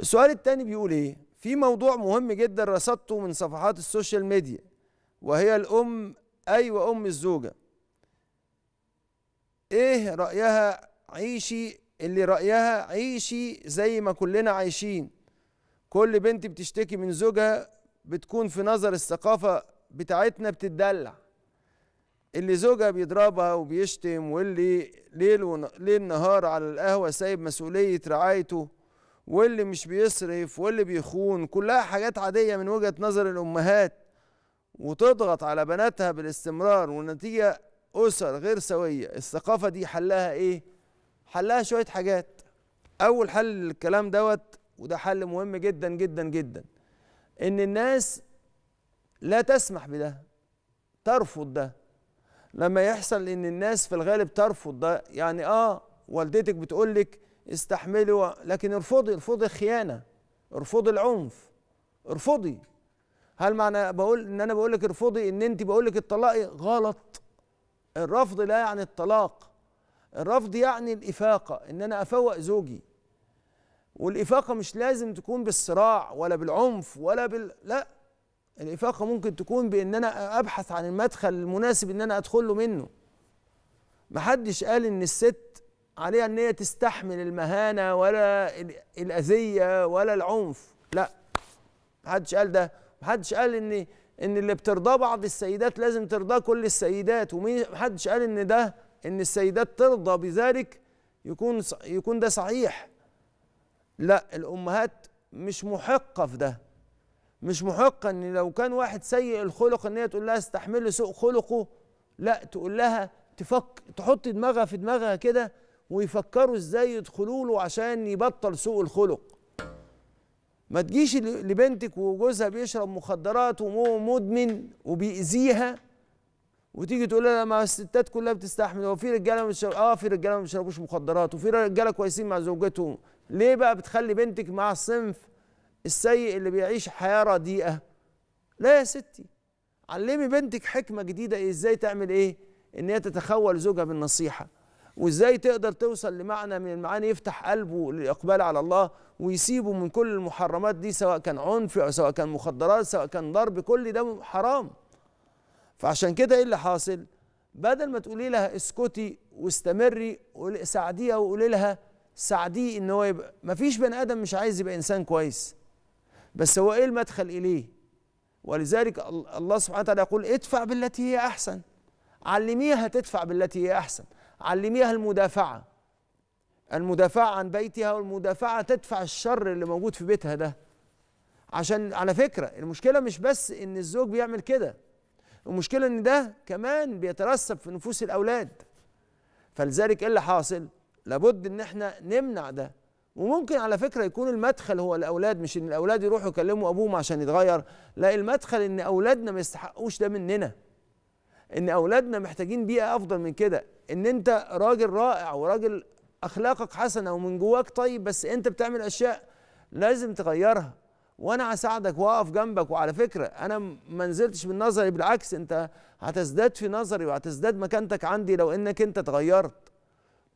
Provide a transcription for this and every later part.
السؤال الثاني بيقول ايه في موضوع مهم جدا رصدته من صفحات السوشيال ميديا وهي الام ايوه ام الزوجه ايه رايها عيشي اللي رايها عيشي زي ما كلنا عايشين كل بنت بتشتكي من زوجها بتكون في نظر الثقافه بتاعتنا بتدلع اللي زوجها بيضربها وبيشتم واللي ليل ون... ليل نهار على القهوه سايب مسؤوليه رعايته واللي مش بيصرف واللي بيخون كلها حاجات عادية من وجهة نظر الأمهات وتضغط على بناتها بالاستمرار والنتيجة أسر غير سوية الثقافة دي حلها إيه؟ حلها شوية حاجات أول حل للكلام دوت وده حل مهم جدا جدا جدا إن الناس لا تسمح بده ترفض ده لما يحصل إن الناس في الغالب ترفض ده يعني آه والدتك بتقول لك استحملي لكن ارفضي ارفضي الخيانه ارفضي العنف ارفضي هل معنى بقول ان انا بقول لك ارفضي ان انت بقول لك الطلاق غلط الرفض لا يعني الطلاق الرفض يعني الافاقه ان انا افوق زوجي والافاقه مش لازم تكون بالصراع ولا بالعنف ولا بال لا الافاقه ممكن تكون بان انا ابحث عن المدخل المناسب ان انا ادخله منه محدش قال ان الست عليها ان هي تستحمل المهانه ولا الاذيه ولا العنف لا محدش قال ده محدش قال ان ان اللي بترضاه بعض السيدات لازم ترضاه كل السيدات ومحدش قال ان ده ان السيدات ترضى بذلك يكون يكون ده صحيح لا الامهات مش محقه في ده مش محقه ان لو كان واحد سيء الخلق ان هي تقول لها استحملي سوء خلقه لا تقول لها تفك تحط دماغها في دماغها كده ويفكروا ازاي يدخلوا له عشان يبطل سوء الخلق ما تجيش لبنتك وجوزها بيشرب مخدرات ومدمن وبيأذيها وتيجي تقول لها ما الستات كلها بتستحمل هو في رجاله ما بتشرب اه في رجاله ما بيشربوش مخدرات وفي رجاله كويسين مع زوجتهم ليه بقى بتخلي بنتك مع الصنف السيء اللي بيعيش حياه رديئه لا يا ستي علمي بنتك حكمه جديده إيه؟ ازاي تعمل ايه ان هي تتخول زوجها بالنصيحه وازاي تقدر توصل لمعنى من المعاني يفتح قلبه للاقبال على الله ويسيبه من كل المحرمات دي سواء كان عنف او سواء كان مخدرات سواء كان ضرب كل ده حرام فعشان كده ايه اللي حاصل بدل ما تقولي لها اسكتي واستمري ساعديها وقولي لها ساعديه ان هو يبقى مفيش بني ادم مش عايز يبقى انسان كويس بس هو ايه المدخل اليه ولذلك الله سبحانه وتعالى يقول ادفع بالتي هي احسن علميها تدفع بالتي هي احسن علميها المدافعة المدافعة عن بيتها والمدافعة تدفع الشر اللي موجود في بيتها ده عشان على فكرة المشكلة مش بس ان الزوج بيعمل كده المشكلة ان ده كمان بيترسب في نفوس الاولاد فلذلك ايه اللي حاصل لابد ان احنا نمنع ده وممكن على فكرة يكون المدخل هو الأولاد مش إن الأولاد يروحوا يكلموا أبوهم عشان يتغير لا المدخل إن أولادنا ما يستحقوش ده مننا إن أولادنا محتاجين بيئة أفضل من كده ان انت راجل رائع وراجل اخلاقك حسنه ومن جواك طيب بس انت بتعمل اشياء لازم تغيرها وانا هساعدك واقف جنبك وعلى فكره انا ما نزلتش من نظري بالعكس انت هتزداد في نظري وهتزداد مكانتك عندي لو انك انت اتغيرت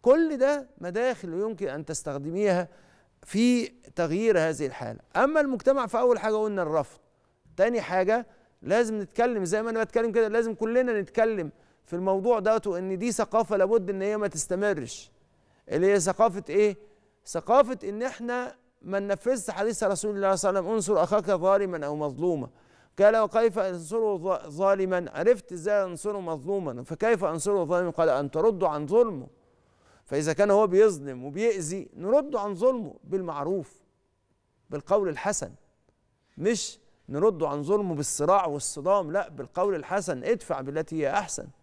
كل ده مداخل يمكن ان تستخدميها في تغيير هذه الحاله اما المجتمع فاول حاجه قلنا الرفض تاني حاجه لازم نتكلم زي ما انا بتكلم كده لازم كلنا نتكلم في الموضوع دوت وان دي ثقافه لابد ان هي ما تستمرش اللي هي ثقافه ايه ثقافه ان احنا ما ننفذش حديث رسول الله صلى الله عليه وسلم انصر اخاك ظالما او مظلوما قال وكيف انصره ظالما عرفت ازاي انصره مظلوما فكيف انصره ظالما قال ان ترد عن ظلمه فاذا كان هو بيظلم وبيأذي نرد عن ظلمه بالمعروف بالقول الحسن مش نرد عن ظلمه بالصراع والصدام لا بالقول الحسن ادفع بالتي هي احسن